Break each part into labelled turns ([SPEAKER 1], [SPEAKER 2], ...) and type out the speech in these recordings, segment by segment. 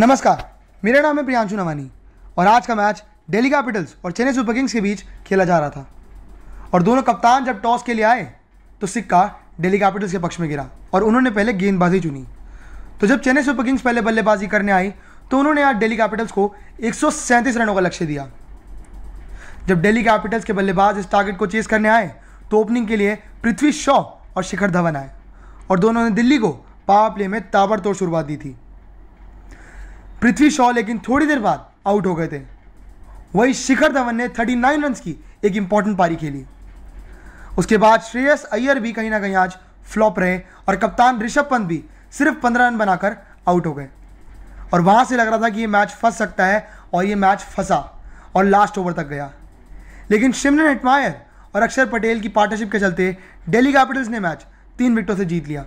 [SPEAKER 1] नमस्कार मेरा नाम है प्रियांशु नवानी और आज का मैच डेली कैपिटल्स और चेन्नई सुपर किंग्स के बीच खेला जा रहा था और दोनों कप्तान जब टॉस के लिए आए तो सिक्का डेली कैपिटल्स के पक्ष में गिरा और उन्होंने पहले गेंदबाजी चुनी तो जब चेन्नई सुपर किंग्स पहले बल्लेबाजी करने आई तो उन्होंने आज डेली कैपिटल्स को एक रनों का लक्ष्य दिया जब डेली कैपिटल्स के बल्लेबाज इस टारगेट को चेस करने आए तो ओपनिंग के लिए पृथ्वी शॉ और शिखर धवन आए और दोनों ने दिल्ली को पावर प्ले में ताबड़तोड़ शुरुआत दी थी पृथ्वी शॉ लेकिन थोड़ी देर बाद आउट हो गए थे वहीं शिखर धवन ने 39 रन की एक इंपॉर्टेंट पारी खेली उसके बाद श्रेयस अय्यर भी कहीं ना कहीं आज फ्लॉप रहे और कप्तान ऋषभ पंत भी सिर्फ पंद्रह रन बनाकर आउट हो गए और वहाँ से लग रहा था कि ये मैच फंस सकता है और ये मैच फंसा और लास्ट ओवर तक गया लेकिन शिमलन एटमायर और अक्षर पटेल की पार्टनरशिप के चलते डेली कैपिटल्स ने मैच तीन विकेटों से जीत लिया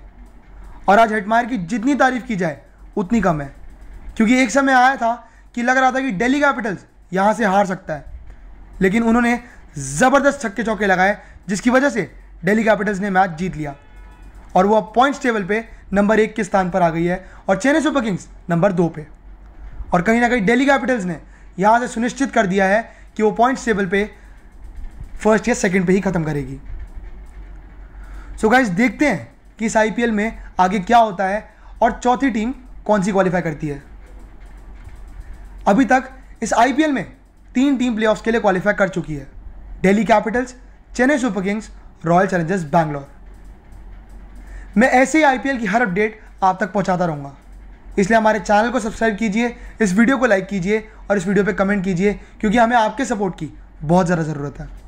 [SPEAKER 1] और आज हेटमायर की जितनी तारीफ की जाए उतनी कम है क्योंकि एक समय आया था कि लग रहा था कि डेली कैपिटल्स यहाँ से हार सकता है लेकिन उन्होंने ज़बरदस्त छक्के चौके लगाए जिसकी वजह से डेली कैपिटल्स ने मैच जीत लिया और वो अब पॉइंट्स टेबल पे नंबर एक के स्थान पर आ गई है और चेन्नई सुपर किंग्स नंबर दो पे और कहीं ना कहीं डेली कैपिटल्स ने यहाँ से सुनिश्चित कर दिया है कि वो पॉइंट्स टेबल पे फर्स्ट या सेकंड पे ही ख़त्म करेगी सो so गाइज देखते हैं कि इस आईपीएल में आगे क्या होता है और चौथी टीम कौन सी क्वालिफाई करती है अभी तक इस आई में तीन टीम प्ले के लिए क्वालिफाई कर चुकी है Delhi Capitals Chennai Super Kings Royal Challengers Bangalore मैं ऐसे ही आई की हर अपडेट आप तक पहुंचाता रहूँगा इसलिए हमारे चैनल को सब्सक्राइब कीजिए इस वीडियो को लाइक कीजिए और इस वीडियो पर कमेंट कीजिए क्योंकि हमें आपके सपोर्ट की बहुत ज़्यादा ज़रूरत है